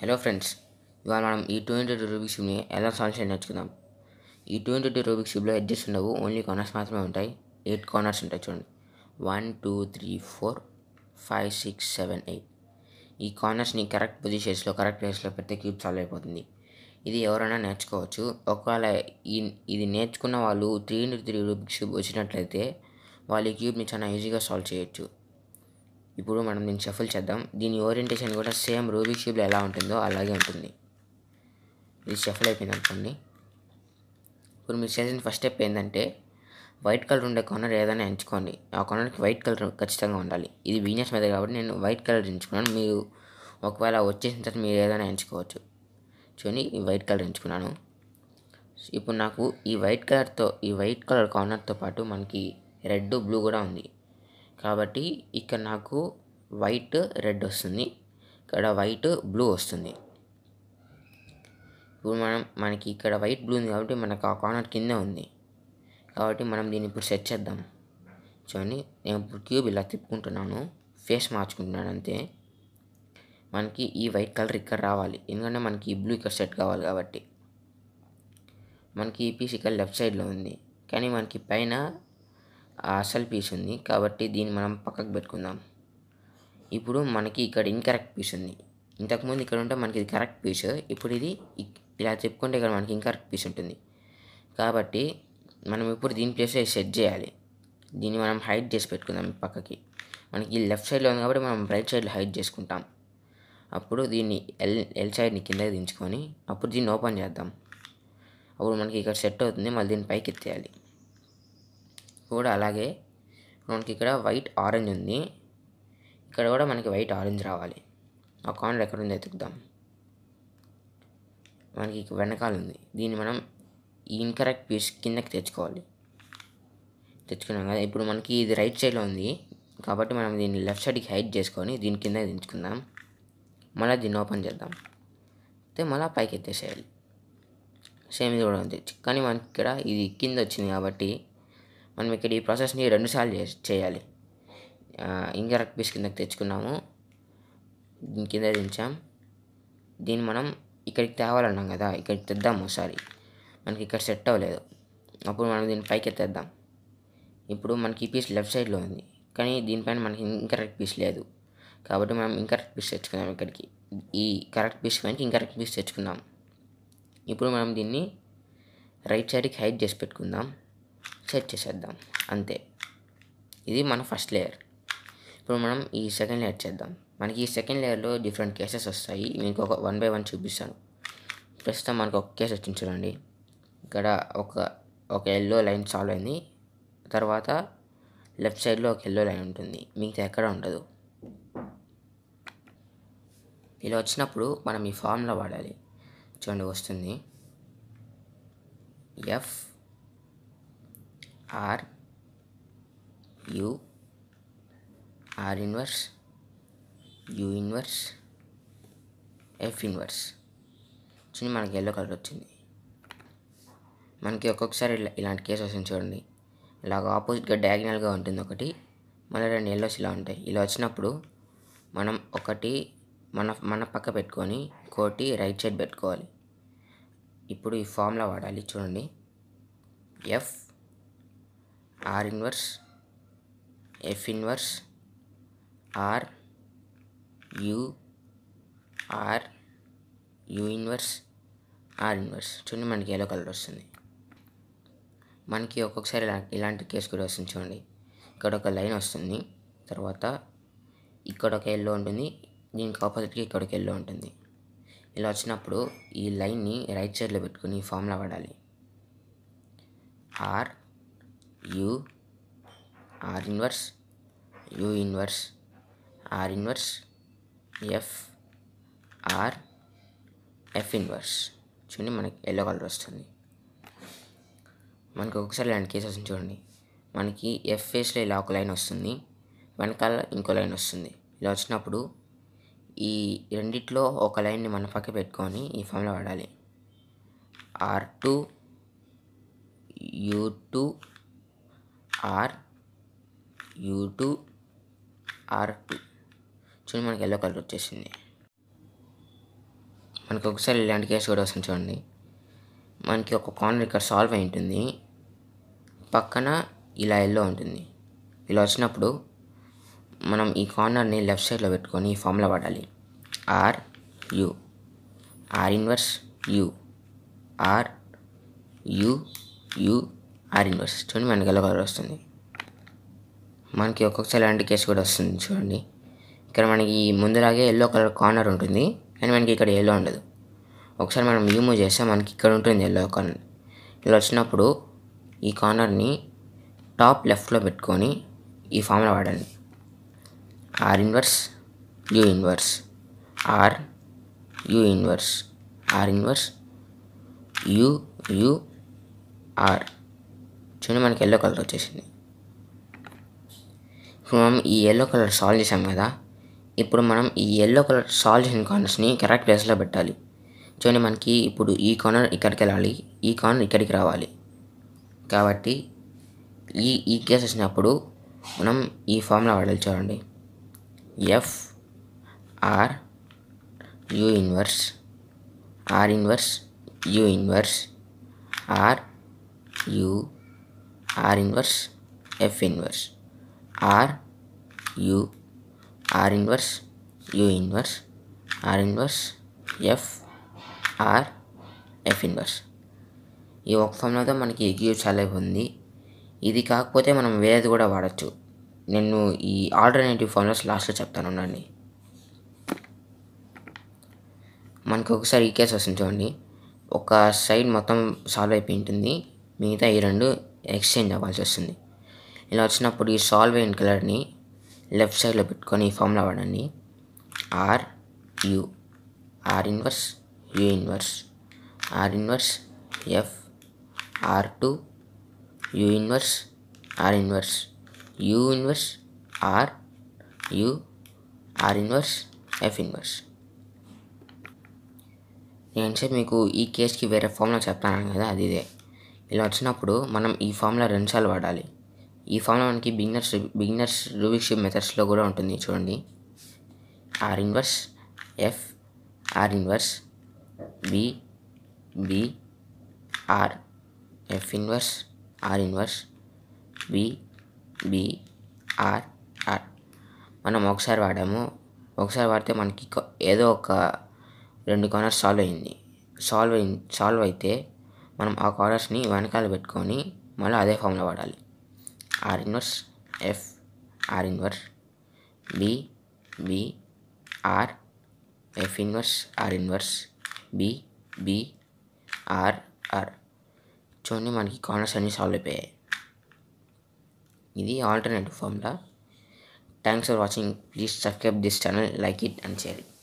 hello friends ఇవాళ మనం ఈ టూ ఇంటూ టూ రూబిక్ ఎలా సాల్వ్ చేయాలి నేర్చుకుందాం ఈ టూ ఇంటూ టూ రూబిక్ క్యూబ్లో ఎడ్జెస్ట్ ఉండవు ఓన్లీ కార్నర్స్ మాత్రమే ఉంటాయి ఎయిట్ కార్నర్స్ ఉంటాయి చూడండి one two three four five six seven eight ఈ కార్నర్స్ని కరెక్ట్ పొజిషన్స్లో కరెక్ట్ ప్లేస్లో పెడితే క్యూబ్ సాల్వ్ అయిపోతుంది ఇది ఎవరైనా నేర్చుకోవచ్చు ఒకవేళ ఈ ఇది నేర్చుకున్న వాళ్ళు త్రీ ఇంటూ త్రీ రూబిక్ షిప్ వచ్చినట్లయితే వాళ్ళు ఈ క్యూబ్ని చాలా ఈజీగా సాల్వ్ చేయొచ్చు ఇప్పుడు మనం దీన్ని షఫుల్ చేద్దాం దీని ఓరియంటేషన్ కూడా సేమ్ రూబిక్ క్యూబ్లో ఎలా ఉంటుందో అలాగే ఉంటుంది ఇది షఫుల్ అయిపోయింది అనుకోండి ఇప్పుడు మీరు చేసిన ఫస్ట్ స్టెప్ ఏంటంటే వైట్ కలర్ ఉండే కార్నర్ ఏదైనా ఎంచుకోండి ఆ కార్నర్కి వైట్ కలర్ ఖచ్చితంగా ఉండాలి ఇది వీనస్ మీద కాబట్టి నేను వైట్ కలర్ ఎంచుకున్నాను మీరు ఒకవేళ వచ్చేసిన తర్వాత మీరు ఏదైనా ఎంచుకోవచ్చు చూని ఈ వైట్ కలర్ ఎంచుకున్నాను ఇప్పుడు నాకు ఈ వైట్ కలర్తో ఈ వైట్ కలర్ కార్నర్తో పాటు మనకి రెడ్ బ్లూ కూడా ఉంది కాబట్టి ఇక్కడ నాకు వైట్ రెడ్ వస్తుంది ఇక్కడ వైట్ బ్లూ వస్తుంది ఇప్పుడు మనం మనకి ఇక్కడ వైట్ బ్లూ ఉంది కాబట్టి మనకు ఆ కార్నర్ కింద ఉంది కాబట్టి మనం దీన్ని ఇప్పుడు సెట్ చేద్దాం చూడండి నేను ఇప్పుడు క్యూబ్ ఇలా తిప్పుకుంటున్నాను ఫేస్ మార్చుకుంటున్నాను అంతే మనకి ఈ వైట్ కలర్ ఇక్కడ రావాలి ఎందుకంటే మనకి ఈ బ్లూ ఇక్కడ సెట్ కావాలి కాబట్టి మనకి ఈ పీస్ ఇక్కడ లెఫ్ట్ సైడ్లో ఉంది కానీ మనకి పైన అసలు పీస్ ఉంది కాబట్టి దీన్ని మనం పక్కకు పెట్టుకుందాం ఇప్పుడు మనకి ఇక్కడ ఇన్కరెక్ట్ పీస్ ఉంది ఇంతకుముందు ఇక్కడ ఉంటే మనకి ఇది కరెక్ట్ పీస్ ఇప్పుడు ఇది ఇలా చెప్పుకుంటే ఇక్కడ మనకి ఇన్కరెక్ట్ పీస్ ఉంటుంది కాబట్టి మనం ఇప్పుడు దీని ప్లేస్ సెట్ చేయాలి దీన్ని మనం హైట్ చేసి పెట్టుకుందాం పక్కకి మనకి లెఫ్ట్ సైడ్లో ఉంది కాబట్టి మనం రైట్ సైడ్లో హైట్ చేసుకుంటాం అప్పుడు దీన్ని ఎల్ ఎల్ సైడ్ని కిందకి దించుకొని అప్పుడు దీన్ని ఓపెన్ చేద్దాం అప్పుడు మనకి ఇక్కడ సెట్ అవుతుంది మళ్ళీ దీన్ని పైకి ఎత్తేయాలి కూడా అలాగే మనకి ఇక్కడ వైట్ ఆరెంజ్ ఉంది ఇక్కడ కూడా మనకి వైట్ ఆరెంజ్ రావాలి ఆ కార్నర్ ఎక్కడ ఉంది ఎతుకుదాం మనకి వెనకాల ఉంది దీన్ని మనం ఇన్కరెక్ట్ పీస్ కిందకి తెచ్చుకోవాలి తెచ్చుకున్నాం కదా ఇప్పుడు మనకి ఇది రైట్ సైడ్లో ఉంది కాబట్టి మనం దీన్ని లెఫ్ట్ సైడ్కి హైట్ చేసుకొని దీని కింద దించుకుందాం మళ్ళీ దీన్ని ఓపెన్ చేద్దాం అయితే మళ్ళీ పైకి ఎత్తేసేయాలి సేమ్ ఇది కూడా ఉంది కానీ మనకి ఇక్కడ ఇది కింద వచ్చింది కాబట్టి మనం ఇక్కడ ఈ ప్రాసెస్ని రెండుసార్లు చేయాలి ఇంకరెక్ట్ పీస్ కిందకి తెచ్చుకున్నాము దీని కింద దించాం దీన్ని మనం ఇక్కడికి తేవాలన్నాం కదా ఇక్కడికి తెద్దాం ఒకసారి మనకి ఇక్కడ సెట్ అవ్వలేదు అప్పుడు మనం దీన్ని పైకి ఎత్తేద్దాం ఇప్పుడు మనకి ఈ పీస్ లెఫ్ట్ సైడ్లో ఉంది కానీ దీనిపైన మనకి ఇంకరెక్ట్ పీస్ లేదు కాబట్టి మనం ఇంకరెక్ట్ పీస్ తెచ్చుకున్నాం ఇక్కడికి ఈ కరెక్ట్ పీస్ పైన ఇంకరెక్ట్ పీస్ తెచ్చుకుందాం ఇప్పుడు మనం దీన్ని రైట్ సైడ్కి హైట్ చేసి పెట్టుకుందాం సెట్ చేసేద్దాం అంతే ఇది మన ఫస్ట్ లేయర్ ఇప్పుడు మనం ఈ సెకండ్ లేయర్ చేద్దాం మనకి ఈ సెకండ్ లేయర్లో డిఫరెంట్ కేసెస్ వస్తాయి మీకు ఒక వన్ బై వన్ చూపిస్తాను ప్రస్తుతం మనకు ఒక కేసు వచ్చింది చూడండి ఇక్కడ ఒక ఒక ఎల్లో లైన్ సాల్వ్ అయింది తర్వాత లెఫ్ట్ సైడ్లో ఒక ఎల్లో లైన్ ఉంటుంది మిగతా ఎక్కడ ఉండదు ఇలా వచ్చినప్పుడు మనం ఈ ఫార్ములా వాడాలి చూడండి వస్తుంది F R U R inverse U inverse F inverse చూడండి మనకి ఎల్లో కలర్ వచ్చింది మనకి ఒక్కొక్కసారి ఇలా ఇలాంటి కేసు వస్తుంది చూడండి ఇలాగ ఆపోజిట్గా డయాగ్నల్గా ఉంటుంది ఒకటి మళ్ళీ రెండు ఎల్లోస్ ఇలా ఉంటాయి ఇలా వచ్చినప్పుడు మనం ఒకటి మన మన పక్క పెట్టుకొని కోటి రైట్ సైడ్ పెట్టుకోవాలి ఇప్పుడు ఈ ఫామ్లా వాడాలి చూడండి F R inverse F inverse R U R U inverse R inverse చూడండి మనకి ఎల్లో కలర్ వస్తుంది మనకి ఒక్కొక్కసారి ఇలా ఇలాంటి కేసు కూడా వస్తుంది చూడండి ఇక్కడ ఒక లైన్ వస్తుంది తర్వాత ఇక్కడ ఒక ఎల్లో ఉంటుంది దీనికి ఆపోజిట్గా ఇక్కడ ఒక ఎల్లో ఉంటుంది ఇలా వచ్చినప్పుడు ఈ లైన్ని రైట్ సైడ్లో పెట్టుకుని ఫామ్లో పడాలి R U R inverse U inverse R inverse F R F inverse చూడండి మనకి ఎల్లో కలర్ వస్తుంది మనకి ఒకసారి ఇలాంటి కేసు వస్తుంది చూడండి మనకి ఎఫ్ ఫేస్లో ఇలా ఒక లైన్ వస్తుంది వెనకాల ఇంకో లైన్ వస్తుంది ఇలా వచ్చినప్పుడు ఈ రెండిట్లో ఒక లైన్ని మన పక్క పెట్టుకొని ఈ ఫామ్లో వాడాలి R two U two R U two R two చూడండి మనకి ఎల్లో కలర్ వచ్చేసింది మనకి ఒకసారి ఇలాంటి కేసు కూడా వస్తుంది చూడండి మనకి ఒక కార్నర్ ఇక్కడ సాల్వ్ అయి ఉంటుంది పక్కన ఇలా ఎల్లో ఉంటుంది ఇలా వచ్చినప్పుడు మనం ఈ కార్నర్ని లెఫ్ట్ సైడ్లో పెట్టుకొని ఈ ఫామ్లో వాడాలి R U R inverse U R U U R inverse చూడండి మనకి ఎల్లో కలర్ వస్తుంది మనకి ఒక్కొక్కసారి అలాంటి కేసు కూడా వస్తుంది చూడండి ఇక్కడ మనకి ముందులాగే ఎల్లో కలర్ కార్నర్ ఉంటుంది కానీ మనకి ఇక్కడ ఎల్లో ఉండదు ఒకసారి మనం రిమూవ్ చేస్తే మనకి ఇక్కడ ఉంటుంది ఎల్లో కార్నర్ ఇలా వచ్చినప్పుడు ఈ కార్నర్ని టాప్ లెఫ్ట్లో పెట్టుకొని ఈ ఫామ్లో వాడండి R inverse U inverse R U inverse R inverse U U R చూడండి మనకి ఎల్లో కలర్ వచ్చేసింది ఇప్పుడు మనం ఈ ఎల్లో కలర్ సాల్వ్ చేసాం కదా ఇప్పుడు మనం ఈ ఎల్లో కలర్ సాల్వ్ చేసిన కార్నర్స్ని కరెక్ట్ ప్లేస్లో పెట్టాలి చూడండి మనకి ఇప్పుడు ఈ కార్నర్ ఇక్కడికి వెళ్ళాలి ఈ కార్నర్ ఇక్కడికి రావాలి కాబట్టి ఈ ఈ కేసు వచ్చినప్పుడు మనం ఈ ఫామ్లో వాడాలి చూడండి F R U inverse R inverse U inverse R U R inverse F inverse R U R inverse U inverse R inverse F R F inverse ఈ ఒక ఫార్ములాతో మనకి ఎగ్యూట్స్ చాలా ఉంది ఇది కాకపోతే మనం వేరేది కూడా వాడచ్చు నేను ఈ ఆల్టర్నేటివ్ ఫార్ములాస్ లాస్ట్లో చెప్తాను ఉండండి మనకి ఒకసారి ఈ కేసు వస్తుంది చూడండి ఒక సైడ్ మొత్తం సాల్వ్ అయిపోయి ఉంటుంది మిగతా ఈ రెండు ఎక్స్చేంజ్ అవ్వాల్సి వస్తుంది ఇలా వచ్చినప్పుడు ఈ సాల్వ్ అయిన కలర్ని లెఫ్ట్ సైడ్లో పెట్టుకొని ఈ ఫామ్లో వాడండి R U R inverse U inverse R inverse F R two U inverse R inverse U inverse R U R inverse F inverse నేను మీకు ఈ కేస్కి వేరే ఫామ్లో చెప్తాను కదా అది ఇదే ఇలా వచ్చినప్పుడు మనం ఈ ఫామ్లో రెండుసార్లు వాడాలి ఈ ఫామ్లో మనకి బిగినర్స్ బిగినర్స్ రూబిక్షిప్ మెథడ్స్లో కూడా ఉంటుంది చూడండి R inverse F R inverse B B R F inverse R inverse B B R R మనం ఒకసారి వాడాము ఒకసారి వాడితే మనకి ఏదో ఒక రెండు కార్నర్స్ సాల్వ్ అయింది సాల్వ్ అయి సాల్వ్ అయితే మనం ఆ కార్నర్స్ని వెనకాల పెట్టుకొని మళ్ళీ అదే ఫామ్లో వాడాలి R inverse F R inverse B B R F inverse R inverse B B R R చూడండి మనకి కార్నర్స్ అన్నీ సాల్వ్ అయిపోయాయి ఇది alternative formula thanks for watching please subscribe this channel like it and share it